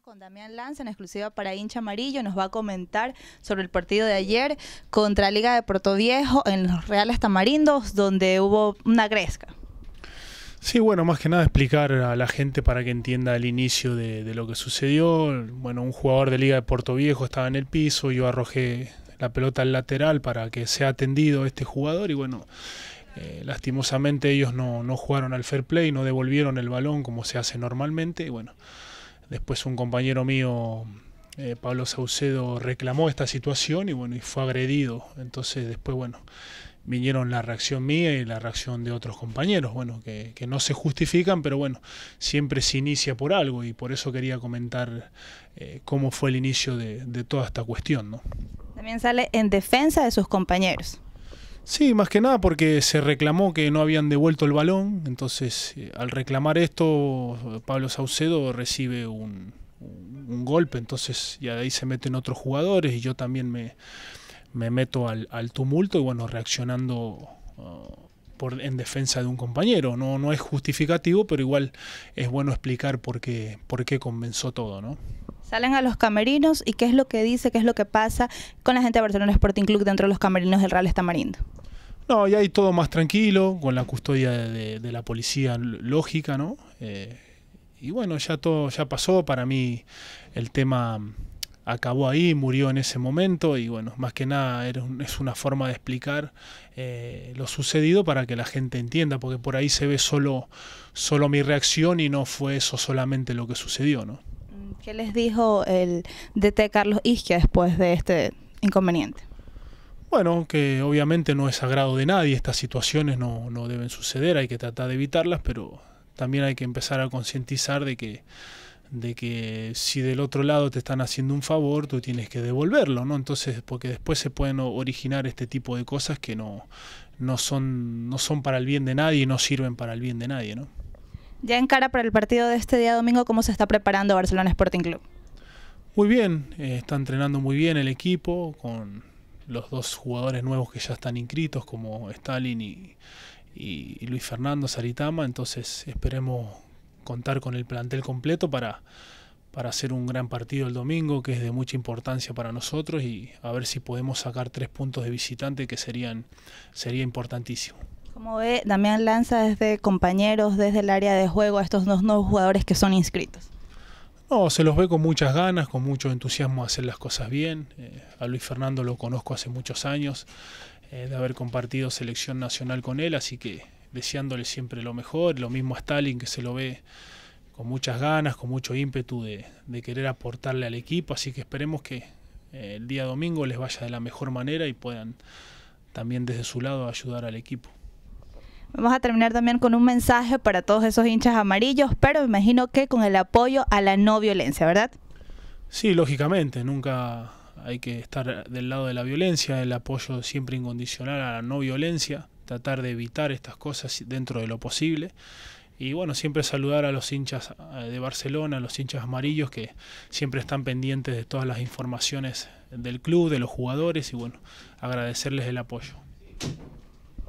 con Damián Lanza en exclusiva para Hincha Amarillo. Nos va a comentar sobre el partido de ayer contra Liga de Puerto Viejo en los Reales Tamarindos, donde hubo una gresca. Sí, bueno, más que nada explicar a la gente para que entienda el inicio de, lo que sucedió. Bueno, un jugador de Liga de Puerto Viejo estaba en el piso, yo arrojé la pelota al lateral para que sea atendido este jugador y bueno, eh, lastimosamente ellos no, no jugaron al fair play, no devolvieron el balón como se hace normalmente y bueno. Después un compañero mío, eh, Pablo Saucedo, reclamó esta situación y bueno, y fue agredido. Entonces después, bueno, vinieron la reacción mía y la reacción de otros compañeros, bueno, que, no se justifican, pero bueno, siempre se inicia por algo y por eso quería comentar eh, cómo fue el inicio de, toda esta cuestión, También sale en defensa de sus compañeros. Sí, más que nada porque se reclamó que no habían devuelto el balón, entonces eh, al reclamar esto Pablo Saucedo recibe un, golpe, entonces ya de ahí se meten otros jugadores y yo también me, meto al, tumulto y bueno, reaccionando ah, por, en defensa de un compañero. No, no es justificativo, pero igual es bueno explicar por qué, por qué comenzó todo, ¿no? Salen a los camerinos y qué es lo que dice, qué es lo que pasa con la gente de Barcelona Sporting Club dentro de los camerinos del Real Estamarindo. No, y hay todo más tranquilo, con la custodia de, la policía lógica, ¿no? Eh, y bueno, ya todo ya pasó, para mí el tema acabó ahí, murió en ese momento y bueno, más que nada es una forma de explicar eh, lo sucedido para que la gente entienda, porque por ahí se ve solo, solo mi reacción y no fue eso solamente lo que sucedió, ¿no? ¿Qué les dijo el DT Carlos Isquia después de este inconveniente? bueno, que obviamente no es sagrado de nadie, estas situaciones no, deben suceder, hay que tratar de evitarlas, pero también hay que empezar a concientizar de que, de que si del otro lado te están haciendo un favor, tú tienes que devolverlo, ¿no? Entonces, porque después se pueden originar este tipo de cosas que no, no, son, no son para el bien de nadie y no sirven para el bien de nadie, ¿no? Ya en cara para el partido de este día domingo, ¿cómo se está preparando Barcelona Sporting Club? Muy bien, eh, está entrenando muy bien el equipo, con los dos jugadores nuevos que ya están inscritos, como Stalin y, Luis Fernando Saritama. Entonces esperemos contar con el plantel completo para, para hacer un gran partido el domingo, que es de mucha importancia para nosotros, y a ver si podemos sacar tres puntos de visitante, que serían, sería importantísimo. Como ve, Damián lanza desde compañeros, desde el área de juego a estos dos nuevos jugadores que son inscritos. No, se los ve con muchas ganas, con mucho entusiasmo a hacer las cosas bien. Eh, a Luis Fernando lo conozco hace muchos años, eh, de haber compartido selección nacional con él, así que deseándole siempre lo mejor. Lo mismo a Stalin, que se lo ve con muchas ganas, con mucho ímpetu de, querer aportarle al equipo, así que esperemos que eh, el día domingo les vaya de la mejor manera y puedan también desde su lado ayudar al equipo. Vamos a terminar también con un mensaje para todos esos hinchas amarillos, pero me imagino que con el apoyo a la no violencia, ¿verdad? Sí, lógicamente, nunca hay que estar del lado de la violencia, el apoyo siempre incondicional a la no violencia, tratar de evitar estas cosas dentro de lo posible. Y bueno, siempre saludar a los hinchas eh, de Barcelona, a los hinchas amarillos que siempre están pendientes de todas las informaciones del club, de los jugadores y bueno, agradecerles el apoyo.